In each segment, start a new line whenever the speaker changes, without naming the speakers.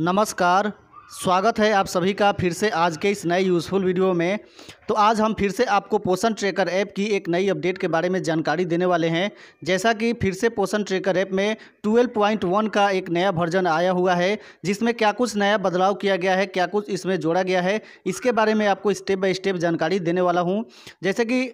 नमस्कार स्वागत है आप सभी का फिर से आज के इस नए यूज़फुल वीडियो में तो आज हम फिर से आपको पोषण ट्रैकर ऐप की एक नई अपडेट के बारे में जानकारी देने वाले हैं जैसा कि फिर से पोषण ट्रैकर ऐप में 12.1 का एक नया वर्जन आया हुआ है जिसमें क्या कुछ नया बदलाव किया गया है क्या कुछ इसमें जोड़ा गया है इसके बारे में आपको स्टेप बाय स्टेप जानकारी देने वाला हूँ जैसे कि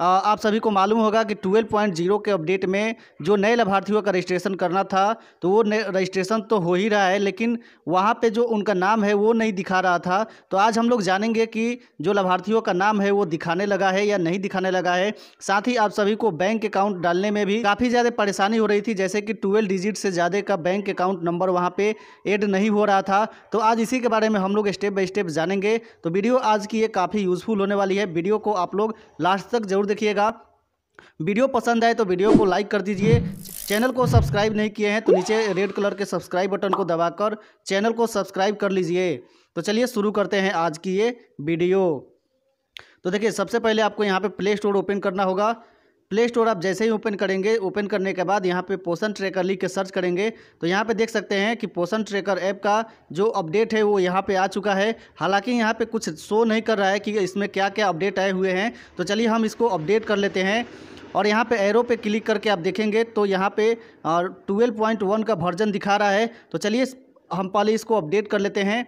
आप सभी को मालूम होगा कि 12.0 के अपडेट में जो नए लाभार्थियों का रजिस्ट्रेशन करना था तो वो रजिस्ट्रेशन तो हो ही रहा है लेकिन वहाँ पे जो उनका नाम है वो नहीं दिखा रहा था तो आज हम लोग जानेंगे कि जो लाभार्थियों का नाम है वो दिखाने लगा है या नहीं दिखाने लगा है साथ ही आप सभी को बैंक अकाउंट डालने में भी काफ़ी ज़्यादा परेशानी हो रही थी जैसे कि ट्वेल्व डिजिट से ज़्यादा का बैंक अकाउंट नंबर वहाँ पर एड नहीं हो रहा था तो आज इसी के बारे में हम लोग स्टेप बाई स्टेप जानेंगे तो वीडियो आज की ये काफ़ी यूज़फुल होने वाली है वीडियो को आप लोग लास्ट तक जरूर ज़रूर देखिएगा वीडियो पसंद आए तो वीडियो को लाइक कर दीजिए चैनल को सब्सक्राइब नहीं किए हैं तो नीचे रेड कलर के सब्सक्राइब बटन को दबाकर चैनल को सब्सक्राइब कर लीजिए तो चलिए शुरू करते हैं आज की ये वीडियो तो देखिए सबसे पहले आपको यहाँ पे प्ले स्टोर ओपन करना होगा प्ले स्टोर आप जैसे ही ओपन करेंगे ओपन करने के बाद यहाँ पे पोषण ट्रैकर लिख के सर्च करेंगे तो यहाँ पे देख सकते हैं कि पोषण ट्रैकर ऐप का जो अपडेट है वो यहाँ पे आ चुका है हालांकि यहाँ पे कुछ शो नहीं कर रहा है कि इसमें क्या क्या अपडेट आए हुए हैं तो चलिए हम इसको अपडेट कर लेते हैं और यहाँ पे एरो पे क्लिक करके आप देखेंगे तो यहाँ पे ट्वेल्व पॉइंट वन का वर्जन दिखा रहा है तो चलिए हम पहले इसको अपडेट कर लेते हैं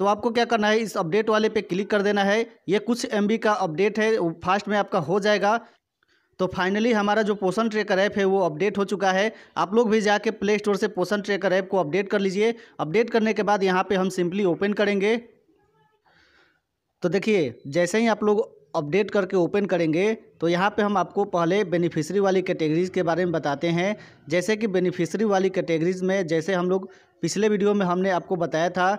तो आपको क्या करना है इस अपडेट वाले पे क्लिक कर देना है ये कुछ एम का अपडेट है फास्ट में आपका हो जाएगा तो फाइनली हमारा जो पोषण ट्रेकर ऐप है वो अपडेट हो चुका है आप लोग भी जाके प्ले स्टोर से पोषण ट्रेकर ऐप को अपडेट कर लीजिए अपडेट करने के बाद यहाँ पे हम सिंपली ओपन करेंगे तो देखिए जैसे ही आप लोग अपडेट करके ओपन करेंगे तो यहाँ पे हम आपको पहले बेनिफिशरी वाली कैटेगरीज़ के बारे में बताते हैं जैसे कि बेनिफिशरी वाली कैटेगरीज़ में जैसे हम लोग पिछले वीडियो में हमने आपको बताया था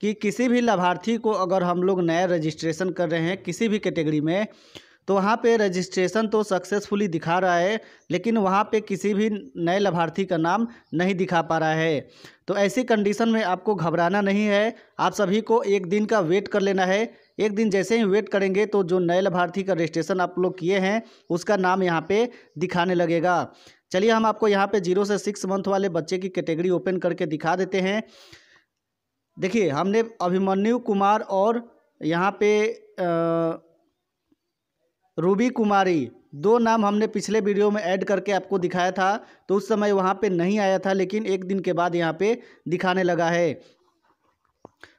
कि किसी भी लाभार्थी को अगर हम लोग नया रजिस्ट्रेशन कर रहे हैं किसी भी कैटेगरी में तो वहाँ पे रजिस्ट्रेशन तो सक्सेसफुली दिखा रहा है लेकिन वहाँ पे किसी भी नए लाभार्थी का नाम नहीं दिखा पा रहा है तो ऐसी कंडीशन में आपको घबराना नहीं है आप सभी को एक दिन का वेट कर लेना है एक दिन जैसे ही वेट करेंगे तो जो नए लाभार्थी का रजिस्ट्रेशन आप लोग किए हैं उसका नाम यहाँ पर दिखाने लगेगा चलिए हम आपको यहाँ पर जीरो से सिक्स मंथ वाले बच्चे की कैटेगरी ओपन करके दिखा देते हैं देखिए हमने अभिमन्यु कुमार और यहाँ पे रूबी कुमारी दो नाम हमने पिछले वीडियो में ऐड करके आपको दिखाया था तो उस समय वहाँ पे नहीं आया था लेकिन एक दिन के बाद यहाँ पे दिखाने लगा है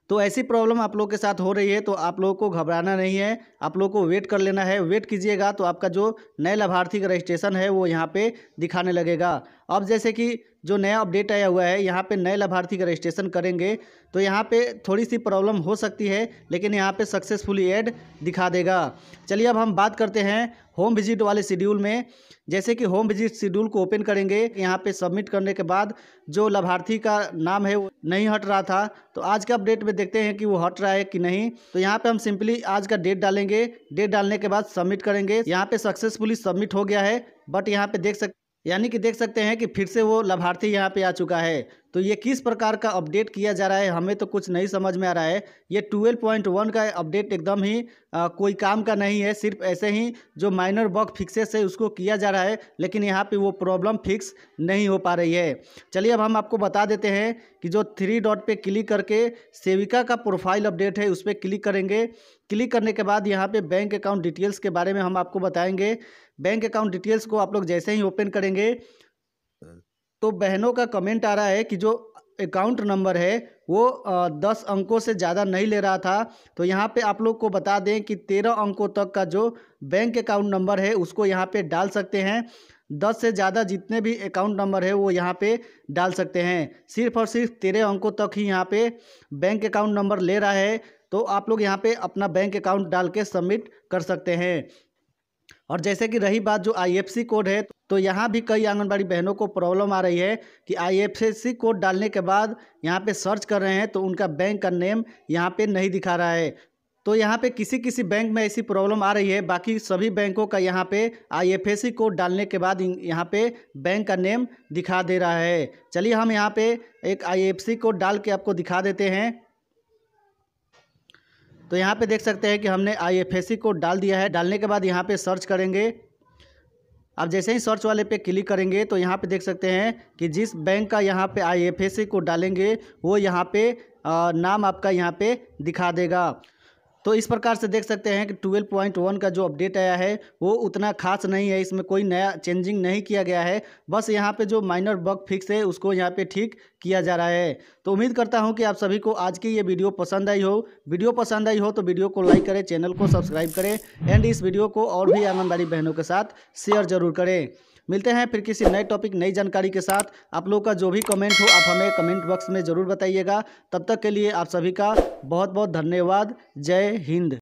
तो ऐसी प्रॉब्लम आप लोग के साथ हो रही है तो आप लोगों को घबराना नहीं है आप लोगों को वेट कर लेना है वेट कीजिएगा तो आपका जो नए लाभार्थी का रजिस्ट्रेशन है वो यहाँ पे दिखाने लगेगा अब जैसे कि जो नया अपडेट आया हुआ है यहाँ पे नए लाभार्थी का रजिस्ट्रेशन करेंगे तो यहाँ पे थोड़ी सी प्रॉब्लम हो सकती है लेकिन यहाँ पे सक्सेसफुली ऐड दिखा देगा चलिए अब हम बात करते हैं होम विजिट वाले शेड्यूल में जैसे कि होम विजिट शेड्यूल को ओपन करेंगे यहाँ पे सबमिट करने के बाद जो लाभार्थी का नाम है वो नहीं हट रहा था तो आज के अपडेट में देखते हैं कि वो हट रहा है कि नहीं तो यहाँ पे हम सिंपली आज का डेट डालेंगे डेट डालने के बाद सबमिट करेंगे यहाँ पे सक्सेसफुली सबमिट हो गया है बट यहाँ पे देख सकते यानी कि देख सकते हैं कि फिर से वो लाभार्थी यहाँ पे आ चुका है तो ये किस प्रकार का अपडेट किया जा रहा है हमें तो कुछ नहीं समझ में आ रहा है ये ट्वेल्व पॉइंट वन का अपडेट एकदम ही आ, कोई काम का नहीं है सिर्फ ऐसे ही जो माइनर बग फिक्सेस है उसको किया जा रहा है लेकिन यहाँ पे वो प्रॉब्लम फिक्स नहीं हो पा रही है चलिए अब हम आपको बता देते हैं कि जो थ्री डॉट पे क्लिक करके सेविका का प्रोफाइल अपडेट है उस पर क्लिक करेंगे क्लिक करने के बाद यहाँ पे बैंक अकाउंट डिटेल्स के बारे में हम आपको बताएंगे बैंक अकाउंट डिटेल्स को आप लोग जैसे ही ओपन करेंगे तो बहनों का कमेंट आ रहा है कि जो अकाउंट नंबर है वो दस अंकों से ज़्यादा नहीं ले रहा था तो यहाँ पे आप लोग को बता दें कि तेरह अंकों तक का जो बैंक अकाउंट नंबर है उसको यहाँ पे डाल सकते हैं दस से ज़्यादा जितने भी अकाउंट नंबर है वो यहाँ पे डाल सकते हैं सिर्फ और सिर्फ तेरह अंकों तक ही यहाँ पे बैंक अकाउंट नंबर ले रहा है तो आप लोग यहाँ पर अपना बैंक अकाउंट डाल के सबमिट कर सकते हैं और जैसे कि रही बात जो आई कोड है तो यहाँ भी कई आंगनबाड़ी बहनों को प्रॉब्लम आ रही है कि आई कोड डालने के बाद यहाँ पे सर्च कर रहे हैं तो उनका बैंक का नेम यहाँ पे नहीं दिखा रहा है तो यहाँ पे किसी किसी बैंक में ऐसी प्रॉब्लम आ रही है बाकी सभी बैंकों का यहाँ पे आई कोड डालने के बाद यहाँ पे बैंक का नेम दिखा दे रहा है चलिए हम यहाँ पे एक आई कोड डाल के आपको दिखा देते हैं तो यहाँ पे देख सकते हैं कि हमने आई कोड डाल दिया है डालने के बाद यहाँ पे सर्च करेंगे आप जैसे ही सर्च वाले पे क्लिक करेंगे तो यहाँ पे देख सकते हैं कि जिस बैंक का यहाँ पे आई कोड डालेंगे वो यहाँ पे नाम आपका यहाँ पे दिखा देगा तो इस प्रकार से देख सकते हैं कि 12.1 का जो अपडेट आया है वो उतना खास नहीं है इसमें कोई नया चेंजिंग नहीं किया गया है बस यहाँ पे जो माइनर बग फिक्स है उसको यहाँ पे ठीक किया जा रहा है तो उम्मीद करता हूँ कि आप सभी को आज की ये वीडियो पसंद आई हो वीडियो पसंद आई हो तो वीडियो को लाइक करें चैनल को सब्सक्राइब करें एंड इस वीडियो को और भी आंगनबाड़ी बहनों के साथ शेयर जरूर करें मिलते हैं फिर किसी नए टॉपिक नई जानकारी के साथ आप लोगों का जो भी कमेंट हो आप हमें कमेंट बॉक्स में ज़रूर बताइएगा तब तक के लिए आप सभी का बहुत बहुत धन्यवाद जय हिंद